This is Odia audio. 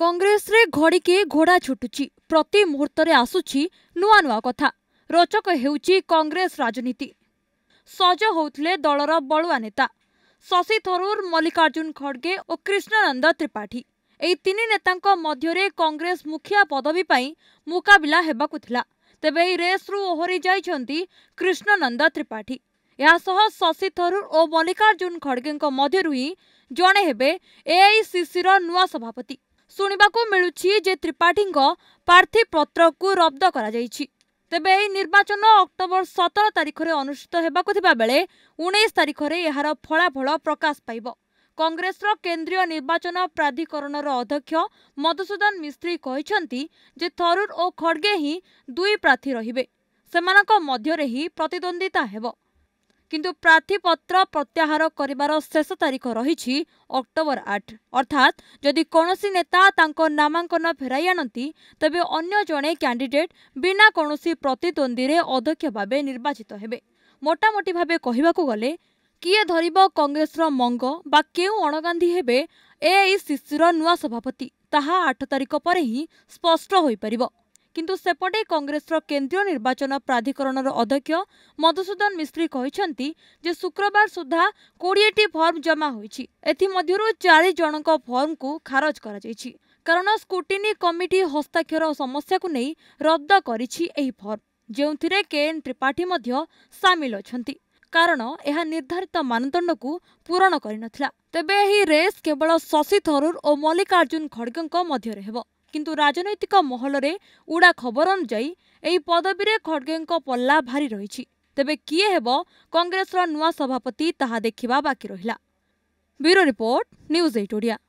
କଂଗ୍ରେସରେ ଘଡ଼ିକେ ଘୋଡ଼ା ଛୁଟୁଛି ପ୍ରତି ମୁହୂର୍ତ୍ତରେ ଆସୁଛି ନୂଆ ନୂଆ କଥା ରୋଚକ ହେଉଛି କଂଗ୍ରେସ ରାଜନୀତି ସଜ ହେଉଥିଲେ ଦଳର ବଳୁଆ ନେତା ଶଶି ଥରୁର୍ ମଲ୍ଲିକାର୍ଜୁନ ଖଡ୍ଗେ ଓ କ୍ରିଷ୍ଣନନ୍ଦ ତ୍ରିପାଠୀ ଏହି ତିନି ନେତାଙ୍କ ମଧ୍ୟରେ କଂଗ୍ରେସ ମୁଖିଆ ପଦବୀ ପାଇଁ ମୁକାବିଲା ହେବାକୁ ଥିଲା ତେବେ ଏହି ରେସ୍ରୁ ଓହରି ଯାଇଛନ୍ତି କ୍ରିଷ୍ଣନନ୍ଦ ତ୍ରିପାଠୀ ଏହାସହ ଶଶି ଥରୁର୍ ଓ ମଲ୍ଲିକାର୍ଜୁନ ଖଡ୍ଗେଙ୍କ ମଧ୍ୟରୁ ହିଁ ଜଣେ ହେବେ ଏଆଇସିସିର ନୂଆ ସଭାପତି ଶୁଣିବାକୁ ମିଳୁଛି ଯେ ତ୍ରିପାଠୀଙ୍କ ପ୍ରାର୍ଥୀପତ୍ରକୁ ରବ୍ଦ କରାଯାଇଛି ତେବେ ଏହି ନିର୍ବାଚନ ଅକ୍ଟୋବର ସତର ତାରିଖରେ ଅନୁଷ୍ଠିତ ହେବାକୁ ଥିବାବେଳେ ଉଣେଇଶ ତାରିଖରେ ଏହାର ଫଳାଫଳ ପ୍ରକାଶ ପାଇବ କଂଗ୍ରେସର କେନ୍ଦ୍ରୀୟ ନିର୍ବାଚନ ପ୍ରାଧିକରଣର ଅଧ୍ୟକ୍ଷ ମଧୁସୂଦନ ମିସ୍ତ୍ରୀ କହିଛନ୍ତି ଯେ ଥରୁର୍ ଓ ଖଡ଼ଗେ ହିଁ ଦୁଇ ପ୍ରାର୍ଥୀ ରହିବେ ସେମାନଙ୍କ ମଧ୍ୟରେ ହିଁ ପ୍ରତିଦ୍ୱନ୍ଦ୍ୱିତା ହେବ କିନ୍ତୁ ପ୍ରାର୍ଥୀପତ୍ର ପ୍ରତ୍ୟାହାର କରିବାର ଶେଷ ତାରିଖ ରହିଛି ଅକ୍ଟୋବର ଆଠ ଅର୍ଥାତ୍ ଯଦି କୌଣସି ନେତା ତାଙ୍କ ନାମାଙ୍କନ ଫେରାଇ ଆଣନ୍ତି ତେବେ ଅନ୍ୟ ଜଣେ କ୍ୟାଣ୍ଡିଡେଟ୍ ବିନା କୌଣସି ପ୍ରତିଦ୍ୱନ୍ଦ୍ୱୀରେ ଅଧ୍ୟକ୍ଷ ଭାବେ ନିର୍ବାଚିତ ହେବେ ମୋଟାମୋଟି ଭାବେ କହିବାକୁ ଗଲେ କିଏ ଧରିବ କଂଗ୍ରେସର ମଙ୍ଗ ବା କେଉଁ ଅଣଗାନ୍ଧୀ ହେବେ ଏଆଇସିସିର ନୂଆ ସଭାପତି ତାହା ଆଠ ତାରିଖ ପରେ ହିଁ ସ୍ପଷ୍ଟ ହୋଇପାରିବ କିନ୍ତୁ ସେପଟେ କଂଗ୍ରେସର କେନ୍ଦ୍ରୀୟ ନିର୍ବାଚନ ପ୍ରାଧିକରଣର ଅଧ୍ୟକ୍ଷ ମଧୁସୂଦନ ମିସ୍ତ୍ରୀ କହିଛନ୍ତି ଯେ ଶୁକ୍ରବାର ସୁଦ୍ଧା କୋଡ଼ିଏଟି ଫର୍ମ ଜମା ହୋଇଛି ଏଥିମଧ୍ୟରୁ ଚାଳିଶ ଜଣଙ୍କ ଫର୍ମକୁ ଖାରଜ କରାଯାଇଛି କାରଣ ସ୍କୁଟିନି କମିଟି ହସ୍ତାକ୍ଷର ସମସ୍ୟାକୁ ନେଇ ରଦ୍ଦ କରିଛି ଏହି ଫର୍ମ ଯେଉଁଥିରେ କେଏନ୍ ତ୍ରିପାଠୀ ମଧ୍ୟ ସାମିଲ ଅଛନ୍ତି କାରଣ ଏହା ନିର୍ଦ୍ଧାରିତ ମାନଦଣ୍ଡକୁ ପୂରଣ କରିନଥିଲା ତେବେ ଏହି ରେସ୍ କେବଳ ଶଶି ଥରୁର୍ ଓ ମଲ୍ଲିକାର୍ଜୁନ ଖଡ୍ଗେଙ୍କ ମଧ୍ୟରେ ହେବ କିନ୍ତୁ ରାଜନୈତିକ ମହଲରେ ଉଡ଼ା ଖବର ଅନୁଯାୟୀ ଏହି ପଦବୀରେ ଖଡ୍ଗେଙ୍କ ପଲ୍ଲା ଭାରି ରହିଛି ତେବେ କିଏ ହେବ କଂଗ୍ରେସର ନୂଆ ସଭାପତି ତାହା ଦେଖିବା ବାକି ରହିଲା bureau report news eight Odia